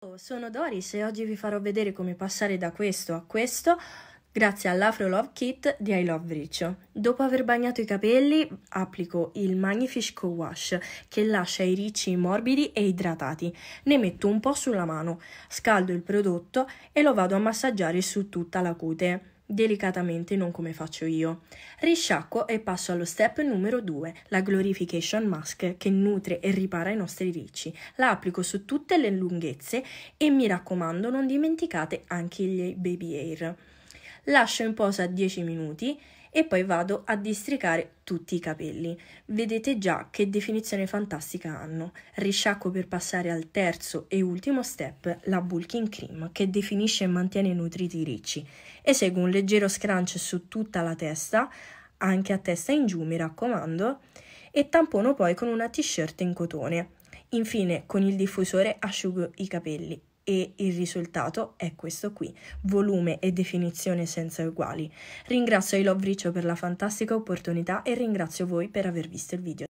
Ciao, oh, Sono Doris e oggi vi farò vedere come passare da questo a questo grazie all'Afro Love Kit di I Love Riccio. Dopo aver bagnato i capelli applico il Magnifish Co Wash che lascia i ricci morbidi e idratati. Ne metto un po' sulla mano, scaldo il prodotto e lo vado a massaggiare su tutta la cute delicatamente non come faccio io. Risciacquo e passo allo step numero 2, la Glorification Mask che nutre e ripara i nostri ricci. La applico su tutte le lunghezze e mi raccomando non dimenticate anche gli baby air. Lascio in posa 10 minuti e poi vado a districare tutti i capelli. Vedete già che definizione fantastica hanno. Risciacquo per passare al terzo e ultimo step, la bulking cream, che definisce e mantiene nutriti i ricci. Eseguo un leggero scrunch su tutta la testa, anche a testa in giù mi raccomando, e tampono poi con una t-shirt in cotone. Infine, con il diffusore asciugo i capelli e il risultato è questo qui, volume e definizione senza uguali. Ringrazio i Love Riccio per la fantastica opportunità e ringrazio voi per aver visto il video.